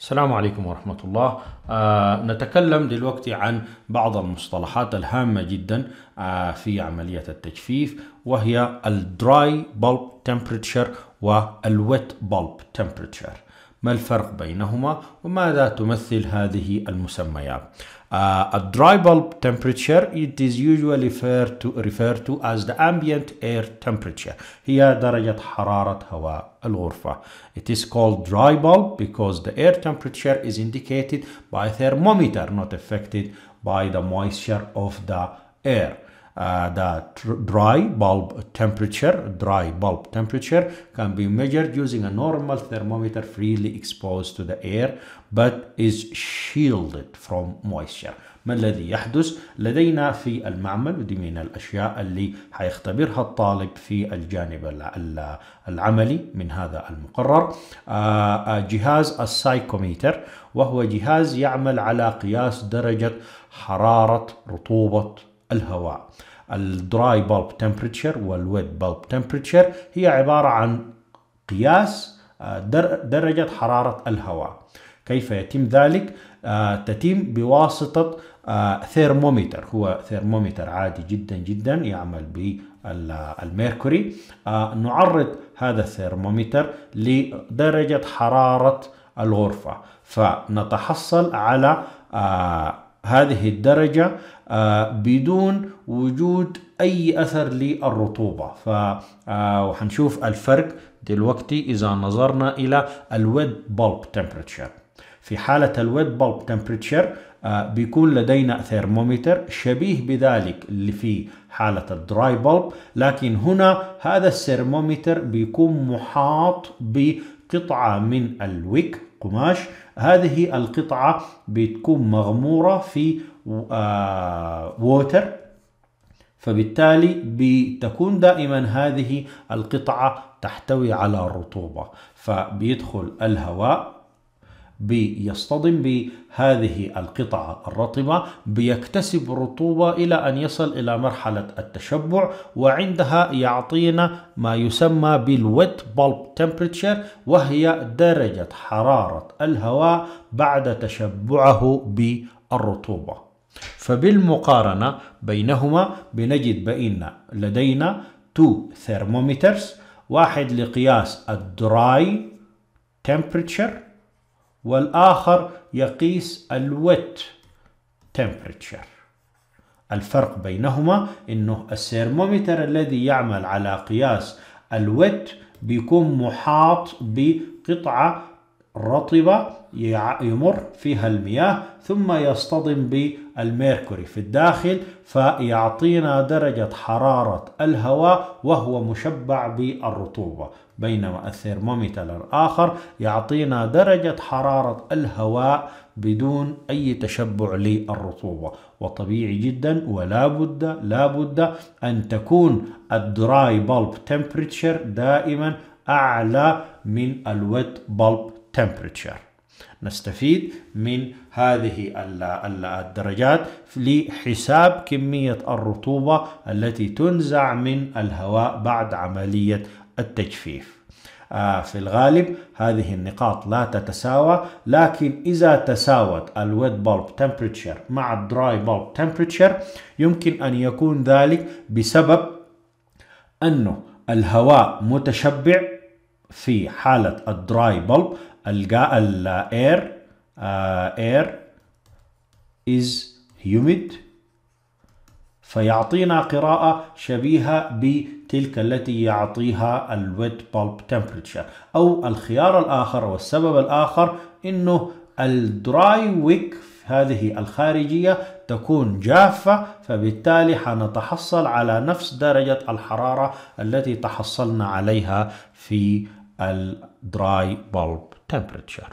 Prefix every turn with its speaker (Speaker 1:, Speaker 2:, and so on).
Speaker 1: السلام عليكم ورحمة الله آه نتكلم دلوقتي عن بعض المصطلحات الهامة جدا آه في عملية التجفيف وهي الدراي bulb temperature والويت bulb temperature ما الفرق بينهما وماذا تمثل هذه المسميات Uh, a dry bulb temperature it is usually referred to, referred to as the ambient air temperature هي درجة حرارة هواء الغرفة it is called dry bulb because the air temperature is indicated by a thermometer not affected by the moisture of the air آه، the dry bulb temperature, dry bulb temperature can be measured using a normal thermometer freely exposed to the air but is shielded from moisture. ما الذي يحدث؟ لدينا في المعمل ودي من الأشياء اللي حيختبرها الطالب في الجانب العملي من هذا المقرر آه، آه، جهاز السايكوميتر وهو جهاز يعمل على قياس درجة حرارة رطوبة الهواء الدراي بلب تمبرتشر والويت بلب تمبرتشر هي عبارة عن قياس آه، درجة حرارة الهواء كيف يتم ذلك؟ آه، تتم بواسطة ثيرمومتر آه، هو ثيرمومتر عادي جدا جدا يعمل بالميركوري نعرض هذا الثيرمومتر لدرجة حرارة الغرفة فنتحصل على هذه الدرجة آه، بدون وجود أي أثر للرطوبة آه، وحنشوف الفرق دلوقتي إذا نظرنا إلى الويد بولب temperature في حالة الويد بولب temperature آه، بيكون لدينا ثرمومتر شبيه بذلك اللي في حالة الدراي بولب لكن هنا هذا الثيرمومتر بيكون محاط ب قطعة من الويك قماش هذه القطعة بتكون مغمورة في ووتر آه، فبالتالي بتكون دائما هذه القطعة تحتوي على الرطوبة فبيدخل الهواء بيصطدم بهذه القطعة الرطبة بيكتسب رطوبة إلى أن يصل إلى مرحلة التشبع وعندها يعطينا ما يسمى بالويت بلب تمبريتشر وهي درجة حرارة الهواء بعد تشبعه بالرطوبة فبالمقارنة بينهما بنجد بأن لدينا تو ثيرمومترز واحد لقياس الدراي temperature والآخر يقيس الويت temperature الفرق بينهما انه السيرمومتر الذي يعمل على قياس الويت بيكون محاط بقطعة رطبة يمر فيها المياه ثم يصطدم الميركوري في الداخل فيعطينا درجة حرارة الهواء وهو مشبع بالرطوبة بينما الثيرمومتر الآخر يعطينا درجة حرارة الهواء بدون أي تشبع للرطوبة وطبيعي جدا ولا بد لا بد أن تكون الدراي بلب تمبريتشر دائما أعلى من الويت بلب تمبريتشر نستفيد من هذه الدرجات لحساب كمية الرطوبة التي تنزع من الهواء بعد عملية التجفيف آه، في الغالب هذه النقاط لا تتساوى لكن إذا تساوت الويت بولب temperature مع الدراي بولب temperature يمكن أن يكون ذلك بسبب أنه الهواء متشبع في حالة الدراي بلب الجا الاير اير از هيوميد فيعطينا قراءة شبيهة بتلك التي يعطيها الويت بلب تمبريتشر أو الخيار الآخر والسبب الآخر إنه الدراي ويك هذه الخارجية تكون جافة فبالتالي حنتحصل على نفس درجة الحرارة التي تحصلنا عليها في الدراي بولب temperature